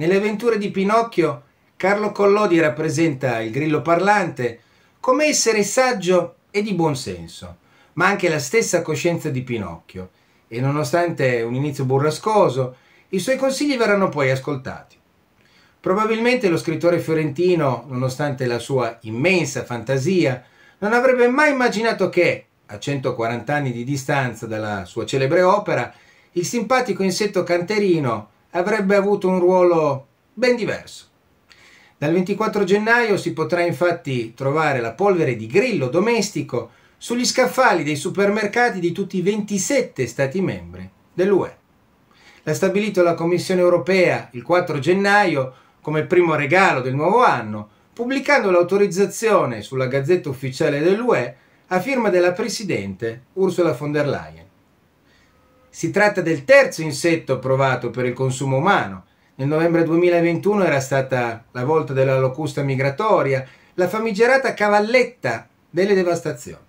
Nelle avventure di Pinocchio, Carlo Collodi rappresenta il grillo parlante come essere saggio e di buon senso, ma anche la stessa coscienza di Pinocchio. E nonostante un inizio burrascoso, i suoi consigli verranno poi ascoltati. Probabilmente lo scrittore fiorentino, nonostante la sua immensa fantasia, non avrebbe mai immaginato che, a 140 anni di distanza dalla sua celebre opera, il simpatico insetto canterino avrebbe avuto un ruolo ben diverso. Dal 24 gennaio si potrà infatti trovare la polvere di grillo domestico sugli scaffali dei supermercati di tutti i 27 Stati membri dell'UE. L'ha stabilito la Commissione europea il 4 gennaio come primo regalo del nuovo anno, pubblicando l'autorizzazione sulla Gazzetta Ufficiale dell'UE a firma della Presidente Ursula von der Leyen. Si tratta del terzo insetto approvato per il consumo umano. Nel novembre 2021 era stata la volta della locusta migratoria, la famigerata cavalletta delle devastazioni.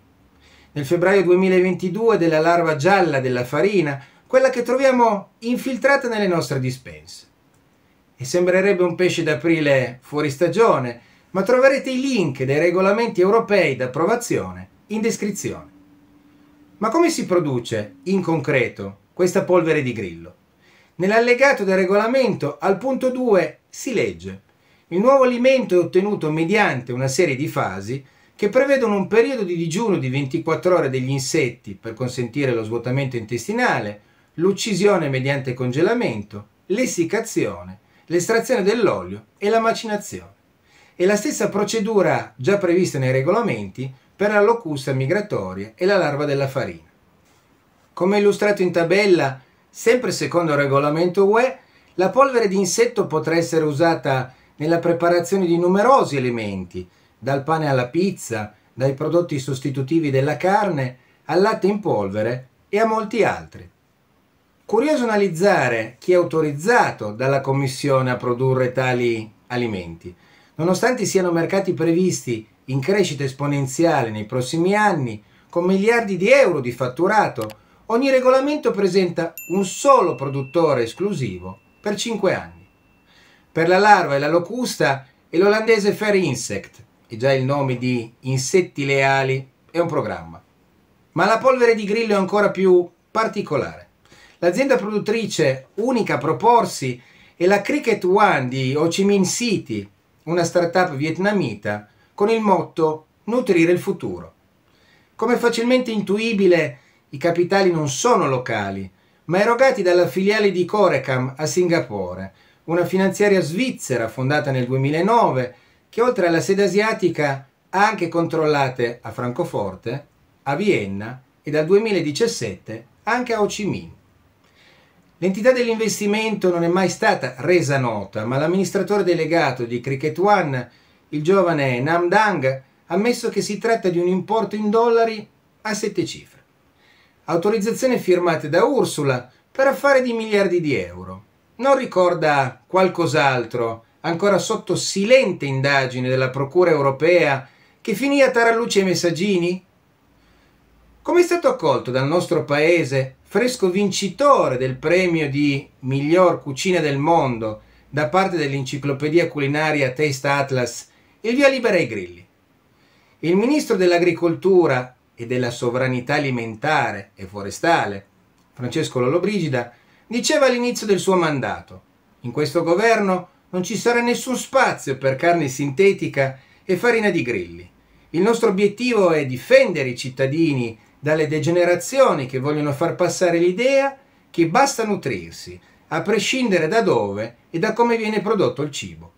Nel febbraio 2022 della larva gialla della farina, quella che troviamo infiltrata nelle nostre dispense. E sembrerebbe un pesce d'aprile fuori stagione, ma troverete i link dei regolamenti europei d'approvazione in descrizione. Ma come si produce in concreto questa polvere di grillo? Nell'allegato del regolamento al punto 2 si legge il nuovo alimento è ottenuto mediante una serie di fasi che prevedono un periodo di digiuno di 24 ore degli insetti per consentire lo svuotamento intestinale, l'uccisione mediante congelamento, l'essiccazione, l'estrazione dell'olio e la macinazione. E la stessa procedura già prevista nei regolamenti per la locusta migratoria e la larva della farina. Come illustrato in tabella, sempre secondo il regolamento UE, la polvere di insetto potrà essere usata nella preparazione di numerosi alimenti, dal pane alla pizza, dai prodotti sostitutivi della carne, al latte in polvere e a molti altri. Curioso analizzare chi è autorizzato dalla Commissione a produrre tali alimenti. Nonostante siano mercati previsti in crescita esponenziale nei prossimi anni, con miliardi di euro di fatturato, ogni regolamento presenta un solo produttore esclusivo per 5 anni. Per la larva e la locusta è l'olandese Fair Insect, e già il nome di Insetti Leali è un programma. Ma la polvere di grillo è ancora più particolare. L'azienda produttrice unica a proporsi è la Cricket One di Ho Chi Minh City, una startup vietnamita con il motto Nutrire il futuro. Come facilmente intuibile, i capitali non sono locali, ma erogati dalla filiale di Corecam a Singapore, una finanziaria svizzera fondata nel 2009 che oltre alla sede asiatica ha anche controllate a Francoforte, a Vienna e dal 2017 anche a Ho Chi Minh. L'entità dell'investimento non è mai stata resa nota, ma l'amministratore delegato di Cricket One il giovane Nam Dang ha ammesso che si tratta di un importo in dollari a sette cifre. Autorizzazione firmate da Ursula per affari di miliardi di euro. Non ricorda qualcos'altro, ancora sotto silente indagine della Procura europea, che finì a taralluce e messaggini? Come è stato accolto dal nostro paese, fresco vincitore del premio di miglior cucina del mondo da parte dell'enciclopedia culinaria Taste Atlas il via libera ai grilli. Il ministro dell'Agricoltura e della Sovranità Alimentare e Forestale, Francesco Lollobrigida, diceva all'inizio del suo mandato: In questo governo non ci sarà nessun spazio per carne sintetica e farina di grilli. Il nostro obiettivo è difendere i cittadini dalle degenerazioni che vogliono far passare l'idea che basta nutrirsi, a prescindere da dove e da come viene prodotto il cibo.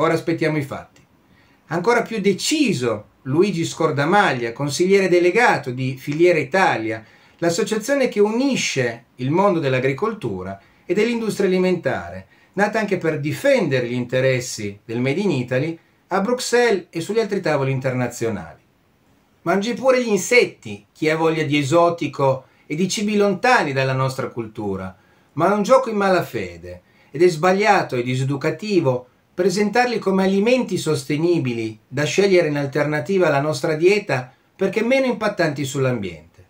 Ora aspettiamo i fatti. Ancora più deciso Luigi Scordamaglia, consigliere delegato di Filiera Italia, l'associazione che unisce il mondo dell'agricoltura e dell'industria alimentare, nata anche per difendere gli interessi del Made in Italy a Bruxelles e sugli altri tavoli internazionali. Mangi pure gli insetti, chi ha voglia di esotico e di cibi lontani dalla nostra cultura, ma è un gioco in malafede ed è sbagliato e diseducativo presentarli come alimenti sostenibili da scegliere in alternativa alla nostra dieta perché meno impattanti sull'ambiente.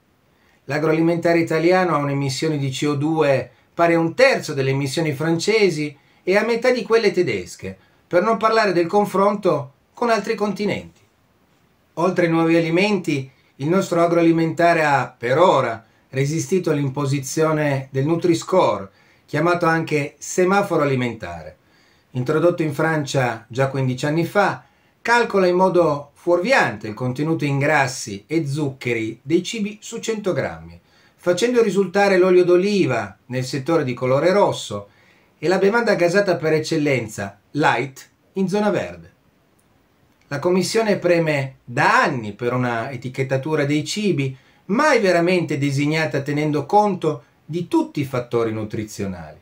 L'agroalimentare italiano ha un'emissione di CO2 pari a un terzo delle emissioni francesi e a metà di quelle tedesche, per non parlare del confronto con altri continenti. Oltre ai nuovi alimenti, il nostro agroalimentare ha, per ora, resistito all'imposizione del Nutri-Score, chiamato anche semaforo alimentare, introdotto in Francia già 15 anni fa, calcola in modo fuorviante il contenuto in grassi e zuccheri dei cibi su 100 grammi, facendo risultare l'olio d'oliva nel settore di colore rosso e la bevanda gasata per eccellenza, light, in zona verde. La Commissione preme da anni per una etichettatura dei cibi, mai veramente designata tenendo conto di tutti i fattori nutrizionali.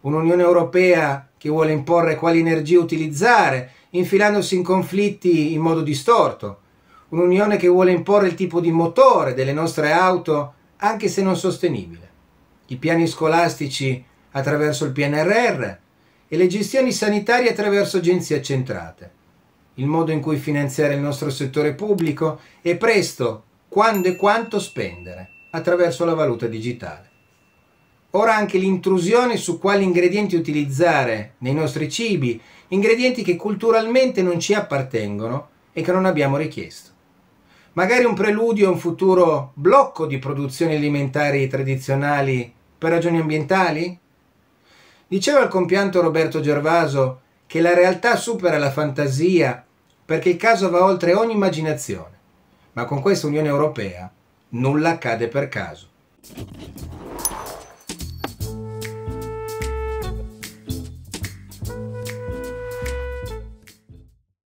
Un'Unione Europea che vuole imporre quali energie utilizzare, infilandosi in conflitti in modo distorto. Un'unione che vuole imporre il tipo di motore delle nostre auto, anche se non sostenibile. I piani scolastici attraverso il PNRR e le gestioni sanitarie attraverso agenzie accentrate. Il modo in cui finanziare il nostro settore pubblico e presto, quando e quanto spendere, attraverso la valuta digitale. Ora anche l'intrusione su quali ingredienti utilizzare nei nostri cibi, ingredienti che culturalmente non ci appartengono e che non abbiamo richiesto. Magari un preludio a un futuro blocco di produzioni alimentari tradizionali per ragioni ambientali? Diceva il compianto Roberto Gervaso che la realtà supera la fantasia perché il caso va oltre ogni immaginazione, ma con questa Unione Europea nulla accade per caso.